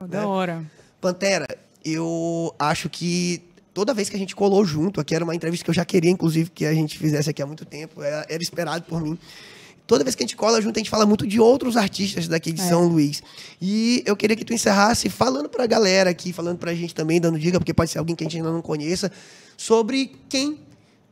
Né? Da né? hora. Pantera, eu acho que toda vez que a gente colou junto, aqui era uma entrevista que eu já queria, inclusive, que a gente fizesse aqui há muito tempo, era, era esperado por mim. Toda vez que a gente cola junto, a gente fala muito de outros artistas daqui de é. São Luís. E eu queria que tu encerrasse falando pra galera aqui, falando pra gente também, dando dica, porque pode ser alguém que a gente ainda não conheça, sobre quem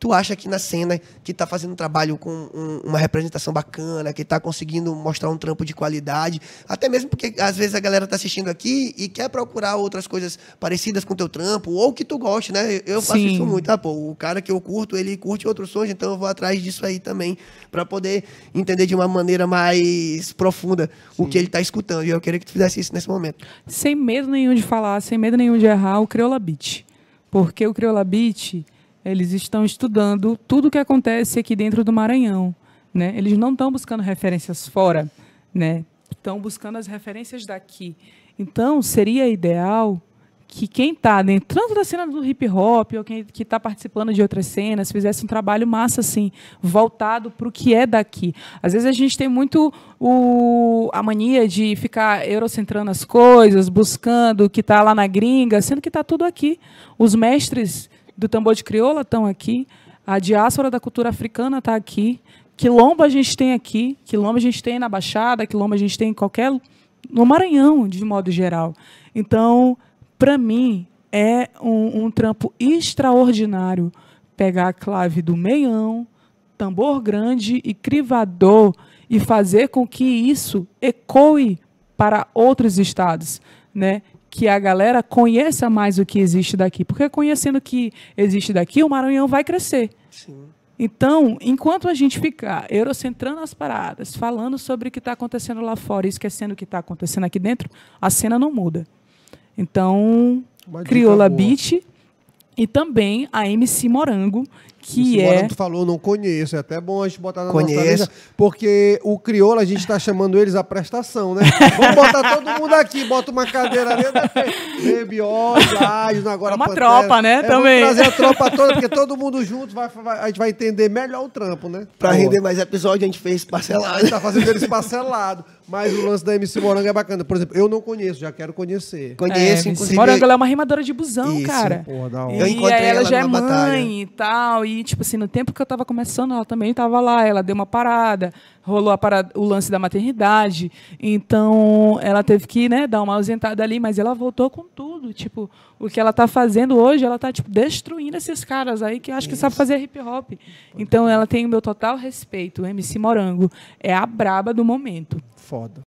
tu acha que na cena que tá fazendo um trabalho com um, uma representação bacana, que tá conseguindo mostrar um trampo de qualidade, até mesmo porque às vezes a galera tá assistindo aqui e quer procurar outras coisas parecidas com teu trampo ou que tu goste, né? Eu faço Sim. isso muito, tá pô, o cara que eu curto, ele curte outros sons, então eu vou atrás disso aí também para poder entender de uma maneira mais profunda Sim. o que ele tá escutando. E eu queria que tu fizesse isso nesse momento. Sem medo nenhum de falar, sem medo nenhum de errar, o Creola Beat. Porque o Creola Beat eles estão estudando tudo o que acontece aqui dentro do Maranhão. Né? Eles não estão buscando referências fora, né? estão buscando as referências daqui. Então, seria ideal que quem está dentro da cena do hip hop ou quem que está participando de outras cenas fizesse um trabalho massa assim voltado para o que é daqui às vezes a gente tem muito o, a mania de ficar eurocentrando as coisas buscando o que está lá na gringa sendo que está tudo aqui os mestres do tambor de crioula estão aqui, a diáspora da cultura africana está aqui, quilombo a gente tem aqui, quilombo a gente tem na Baixada, quilombo a gente tem em qualquer no Maranhão, de modo geral. Então, para mim, é um, um, trampo extraordinário pegar a clave do meião, tambor grande e crivador e fazer com que isso ecoe para outros estados, né? que a galera conheça mais o que existe daqui. Porque conhecendo o que existe daqui, o Maranhão vai crescer. Sim. Então, enquanto a gente ficar eurocentrando as paradas, falando sobre o que está acontecendo lá fora e esquecendo o que está acontecendo aqui dentro, a cena não muda. Então, Crioula Beat e também a MC Morango, que é. é. Morango falou, não conheço. É até bom a gente botar na conheço. nossa lista, porque o crioulo, a gente está chamando eles a prestação, né? Vamos botar todo mundo aqui, bota uma cadeira ali, né? baby agora é uma Pantera. tropa, né? É, Também. Vamos trazer a tropa toda, porque todo mundo junto vai, vai, a gente vai entender melhor o trampo, né? Para render mais episódio a gente fez parcelado. A gente tá fazendo eles parcelado. Mas o lance da MC Morango é bacana. Por exemplo, eu não conheço, já quero conhecer. Conheço, é, inclusive. Morango, ela é uma rimadora de busão, Isso, cara. Porra, da hora. Eu encontrei e ela, ela já é mãe batalha. e tal. E tipo assim, no tempo que eu estava começando, ela também estava lá, ela deu uma parada, rolou parada, o lance da maternidade, então ela teve que, né, dar uma ausentada ali, mas ela voltou com tudo, tipo, o que ela está fazendo hoje, ela está tipo, destruindo esses caras aí que acho que sabe fazer hip hop. Então ela tem o meu total respeito, o MC Morango, é a braba do momento. Foda.